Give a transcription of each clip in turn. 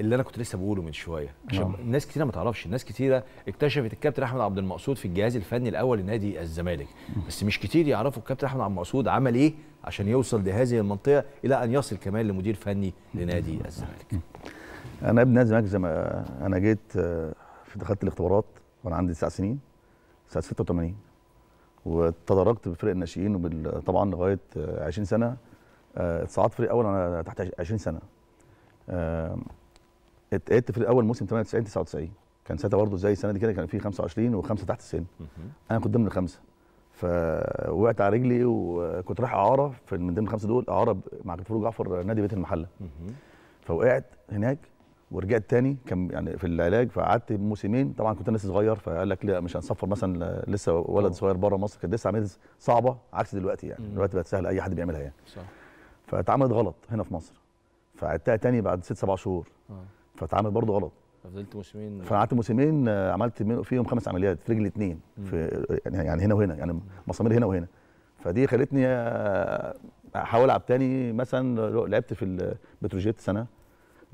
اللي انا كنت لسه بقوله من شويه عشان أوه. ناس كتيره ما تعرفش ناس كتيره اكتشفت الكابتن احمد عبد المقصود في الجهاز الفني الاول لنادي الزمالك بس مش كتير يعرفوا الكابتن احمد عبد المقصود عمل ايه عشان يوصل لهذه المنطقه الى ان يصل كمان لمدير فني لنادي الزمالك انا ابن نادي الزمالك زي ما انا جيت آه، دخلت الاختبارات وانا عندي تسع سنين سنه 86 وتدرجت بفرق الناشئين وبال... طبعا لغايه 20 آه، سنه آه، اتصعدت فريق اول انا تحت 20 سنه اتقيت في الاول موسم 98 99 كان ساعتها برضه زي السنه دي كده كان في 25 وخمسه تحت السن انا كنت ضمن الخمسه فوقعت على رجلي وكنت رايح اعاره في من ضمن الخمسه دول اعاره مع كفور جعفر نادي بيت المحله فوقعت هناك ورجعت تاني كان يعني في العلاج فقعدت موسمين طبعا كنت انا لسه صغير فقال لك لا مش هنسفر مثلا لسه ولد صغير بره مصر كانت لسه عمليه صعبه عكس دلوقتي يعني مم. دلوقتي بقت سهله اي حد بيعملها يعني صح فاتعملت غلط هنا في مصر فعدتها تاني بعد ست سبع شهور آه. فاتعامل برضه غلط فضلت موسمين فقعدت موسمين آه، عملت فيهم خمس عمليات في رجل الاثنين في يعني،, يعني هنا وهنا يعني مسامير هنا وهنا فدي خلتني آه، احاول العب تاني مثلا لعبت في البتروجيت سنه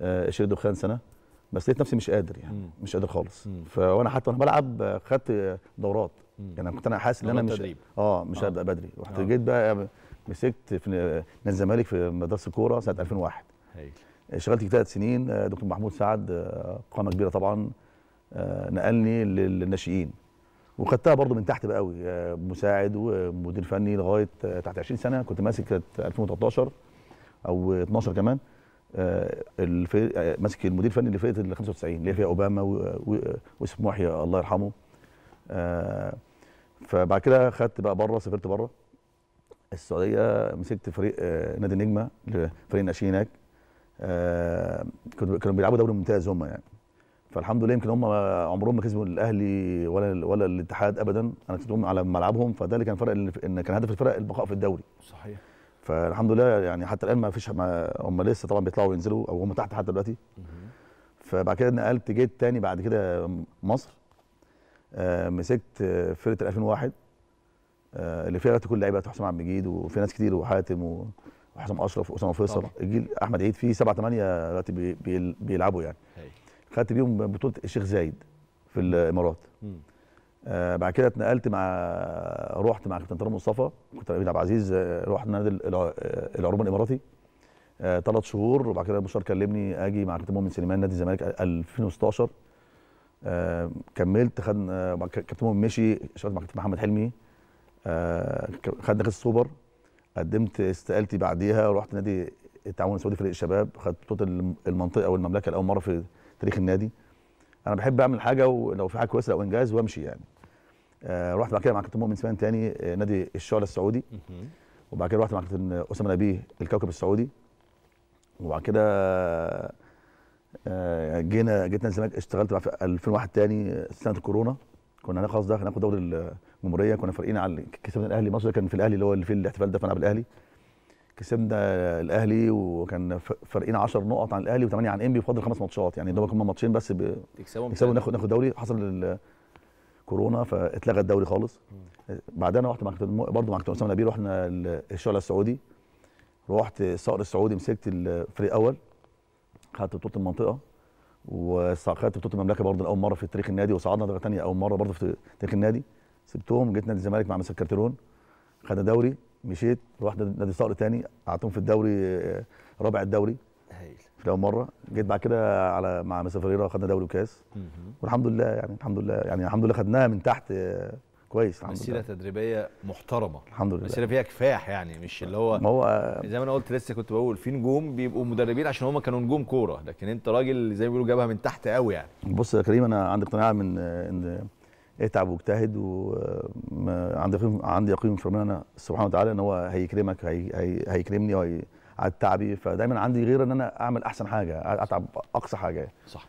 آه، شير دخان سنه بس لقيت نفسي مش قادر يعني مم. مش قادر خالص فانا حتى وانا بلعب خدت دورات مم. يعني كنت انا حاسس ان انا مش تدريب. اه مش آه. هبدا بدري رحت آه. جيت بقى مسكت في نادي الزمالك في مدرسه الكوره سنه 2001 هيك اشتغلت فيه ثلاث سنين آه، دكتور محمود سعد آه، قامه كبيره طبعا آه، نقلني للناشئين وخدتها برضو من تحت بقى قوي مساعد ومدير فني لغايه تحت 20 سنه كنت ماسك 2013 او 12 كمان ماسك المدير الفني لفئه ال 95 اللي هي فيها اوباما واسم محيى الله يرحمه فبعد كده خدت بقى بره سافرت بره السعوديه مسكت فريق نادي النجمه فريق الناشئين هناك آه، كانوا بيلعبوا دوري ممتاز هم يعني فالحمد لله يمكن هم عمرهم ما كسبوا الاهلي ولا ولا الاتحاد ابدا انا كسبتهم على ملعبهم فده اللي كان فرق ان كان هدف الفرق البقاء في الدوري صحيح فالحمد لله يعني حتى الان ما فيش هم لسه طبعا بيطلعوا وينزلوا او هم تحت حتى دلوقتي فبعد كده نقلت جيت تاني بعد كده مصر آه، مسكت فرقه 2001 آه، اللي فيها كل لعيبه حسام عبد المجيد وفي ناس كتير وحاتم و... وحسام اشرف واسامه فيصل الجيل احمد عيد فيه سبعه ثمانيه دلوقتي بيلعبوا يعني أيوة. خدت بيهم بطوله الشيخ زايد في الامارات آه بعد كده اتنقلت مع رحت مع كابتن طارق مصطفى كنت عبد العزيز آه، رحت نادي آه، العروبه الاماراتي ثلاث آه شهور وبعد كده بشار كلمني اجي مع كابتن مؤمن سليمان نادي الزمالك 2016 آه كملت خدنا آه، كابتن مؤمن مشي اشتغلت مع كابتن محمد حلمي آه خدنا كاس السوبر قدمت استقالتي بعديها ورحت نادي التعاون السعودي فريق الشباب خدت بطوله المنطقه والمملكه لاول مره في تاريخ النادي انا بحب اعمل حاجه ولو في حاجه كويسه او انجاز وامشي يعني آه رحت بعد كده مع كابتن مؤمن سمان تاني آه نادي الشعلة السعودي وبعد كده رحت مع كابتن اسامه نبيه الكوكب السعودي وبعد كده آه يعني جينا جيت نادي الزمالك اشتغلت في 2001 تاني سنه الكورونا كنا خلاص ده هناخد دوري الجمهوريه كنا فارقين على كسبنا الاهلي مصر كان في الاهلي اللي هو اللي فيه الاحتفال ده فنلعب الاهلي كسبنا الاهلي وكان فارقين 10 نقط عن الاهلي و8 عن انبي بفضل خمس ماتشات يعني دول كانوا ماتشين بس يكسبوا يكسبوا ناخد ناخد دوري حصل كورونا فاتلغى الدوري خالص بعدها رحت مع برضه مع كابتن اسامه نبيل رحنا الشعلة السعودي رحت الصقر السعودي مسكت الفريق الاول خدت بطوله المنطقه وخدت بطوله المملكه برضه لاول مره في تاريخ النادي وصعدنا درجه ثانيه اول مره برضه في تاريخ النادي سبتهم جيت نادي الزمالك مع مسكرتيرون كارتيرون خدنا دوري مشيت رحت نادي صقر ثاني قعدتهم في الدوري آه، رابع الدوري هايل في اول مره جيت بعد كده على مع مسافريرا خدنا دوري وكاس والحمد لله يعني الحمد لله يعني الحمد لله خدناها من تحت آه، كويس الحمد مسيره لله. تدريبيه محترمه الحمد لله مسيره فيها كفاح يعني مش اللي هو ما هو زي ما انا قلت لسه كنت بقول في نجوم بيبقوا مدربين عشان هم كانوا نجوم كوره لكن انت راجل زي ما بيقولوا جابها من تحت قوي يعني بص يا كريم انا عندي اقتناع من ان اتعب واجتهد وعندي يقين عندي يقين في ربنا سبحانه وتعالى ان هو هيكرمك هي هي هيكرمني وهي على تعبي فدايما عندي غير ان انا اعمل احسن حاجه اتعب اقصى حاجه صح